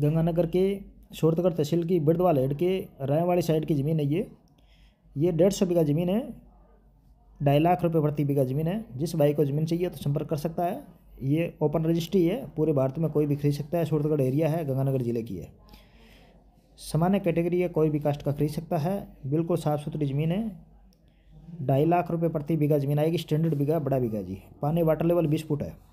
गंगानगर के शोरतगढ़ तहसील की बिरदवाल हेड के रायवाड़ी साइड की ज़मीन है ये ये डेढ़ सौ बीघा ज़मीन है ढाई लाख रुपये प्रति बीघा ज़मीन है जिस भाई को ज़मीन चाहिए तो संपर्क कर सकता है ये ओपन रजिस्ट्री है पूरे भारत में कोई भी खरीद सकता है शोरतगढ़ एरिया है गंगानगर ज़िले की है सामान्य कैटेगरी है कोई भी कास्ट का खरीद सकता है बिल्कुल साफ़ सुथरी ज़मीन है ढाई लाख रुपये प्रति बीघा ज़मीन आएगी स्टैंडर्ड बीघा बड़ा बीघा जी पानी वाटर लेवल बीस फुट है